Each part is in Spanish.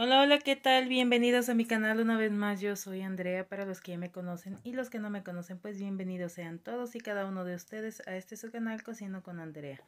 Hola, hola, ¿qué tal? Bienvenidos a mi canal una vez más. Yo soy Andrea, para los que ya me conocen y los que no me conocen, pues bienvenidos sean todos y cada uno de ustedes a este su canal Cocino con Andrea.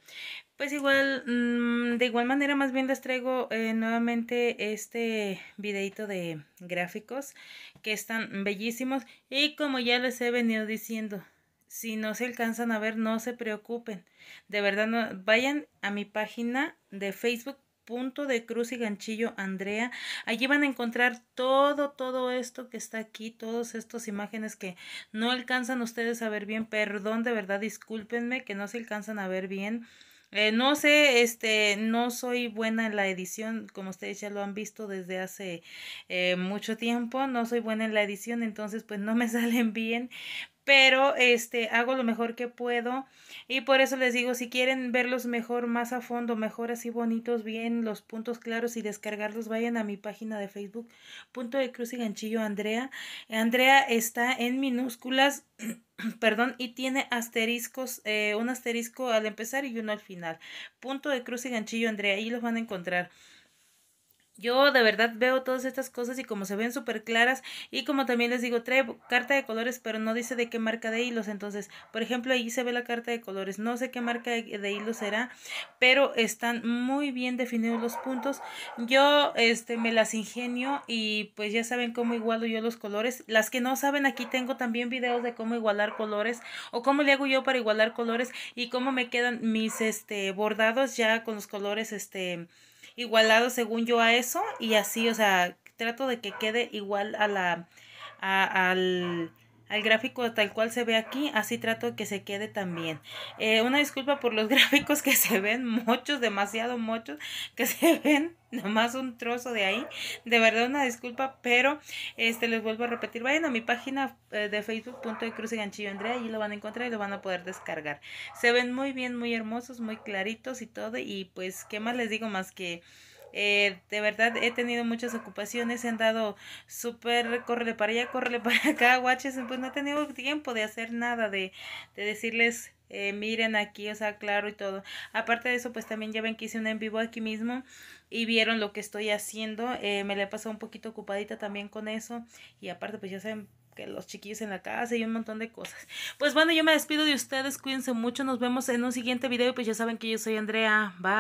Pues igual, mm, de igual manera, más bien les traigo eh, nuevamente este videito de gráficos que están bellísimos y como ya les he venido diciendo, si no se alcanzan a ver, no se preocupen. De verdad, vayan a mi página de Facebook punto de Cruz y Ganchillo Andrea. Allí van a encontrar todo, todo esto que está aquí, todas estas imágenes que no alcanzan ustedes a ver bien. Perdón, de verdad, discúlpenme que no se alcanzan a ver bien. Eh, no sé, este, no soy buena en la edición, como ustedes ya lo han visto desde hace eh, mucho tiempo, no soy buena en la edición, entonces pues no me salen bien, pero este hago lo mejor que puedo y por eso les digo si quieren verlos mejor más a fondo mejor así bonitos bien los puntos claros y descargarlos vayan a mi página de Facebook punto de cruz y ganchillo Andrea Andrea está en minúsculas perdón, y tiene asteriscos, eh, un asterisco al empezar y uno al final. Punto de cruz y ganchillo, Andrea, ahí los van a encontrar. Yo de verdad veo todas estas cosas y como se ven súper claras y como también les digo, trae carta de colores pero no dice de qué marca de hilos. Entonces, por ejemplo, ahí se ve la carta de colores. No sé qué marca de, hilo hilos será, pero están muy bien definidos los puntos. Yo este, me las ingenio y pues ya saben cómo igualo yo los colores. Las que no saben, aquí tengo también videos de cómo igualar colores o cómo le hago yo para igualar colores y cómo me quedan mis este, bordados ya con los colores este igualado según yo a eso y así, o sea, trato de que quede igual a la, al, al gráfico tal cual se ve aquí, así trato que se quede también. Eh, una disculpa por los gráficos que se ven, muchos, demasiado muchos, que se ven nomás un trozo de ahí. De verdad, una disculpa, pero este les vuelvo a repetir, vayan a mi página eh, de Facebook, punto de cruce ganchillo Andrea, allí lo van a encontrar y lo van a poder descargar. Se ven muy bien, muy hermosos, muy claritos y todo, y pues, ¿qué más les digo más que... Eh, de verdad he tenido muchas ocupaciones, he andado súper, córrele para allá, córrele para acá, guaches, pues no he tenido tiempo de hacer nada, de, de decirles eh, miren aquí, o sea, claro y todo. Aparte de eso, pues también ya ven que hice un en vivo aquí mismo y vieron lo que estoy haciendo. Eh, me la he pasado un poquito ocupadita también con eso. Y aparte, pues ya saben que los chiquillos en la casa y un montón de cosas. Pues bueno, yo me despido de ustedes, cuídense mucho, nos vemos en un siguiente video. Pues ya saben que yo soy Andrea, bye.